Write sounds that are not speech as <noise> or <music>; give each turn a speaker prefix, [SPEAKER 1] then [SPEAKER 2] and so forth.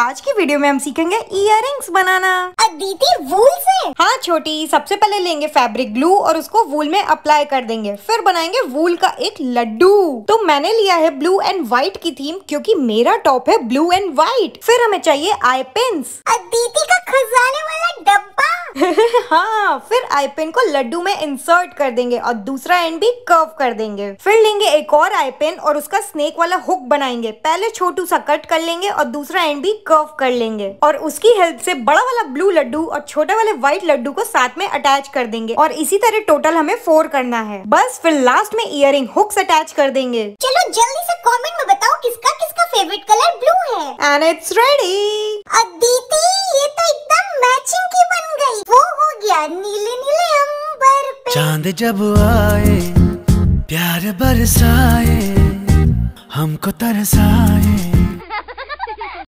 [SPEAKER 1] आज की वीडियो में हम सीखेंगे इयर बनाना अदिति वूल से हाँ छोटी सबसे पहले लेंगे फैब्रिक ग्लू और उसको वूल में अप्लाई कर देंगे फिर बनाएंगे वूल का एक लड्डू तो मैंने लिया है ब्लू एंड व्हाइट की थीम क्योंकि मेरा टॉप है ब्लू एंड व्हाइट फिर हमें चाहिए आई पेंस अदिति का खजाने वाला डब्बा <laughs> हाँ फिर आई पेन को लड्डू में इंसर्ट कर देंगे और दूसरा एंड भी कर्व कर देंगे फिर लेंगे एक और आई पेन और उसका स्नेक वाला हुक बनाएंगे पहले छोटू सा कट कर लेंगे और दूसरा एंड भी कर्व कर लेंगे और उसकी हेल्प से बड़ा वाला ब्लू लड्डू और छोटा वाले व्हाइट लड्डू को साथ में अटैच कर देंगे और इसी तरह टोटल हमें फोर करना है बस फिर लास्ट में इयर हुक्स अटैच कर देंगे चलो जल्दी से कमेंट में बताओ किसका किसका फेवरेट कलर ब्लू है एंड इट्स रेडी अदिति नीले नीले अंबर पे चांद जब आए प्यार बरसाए हमको तरसाए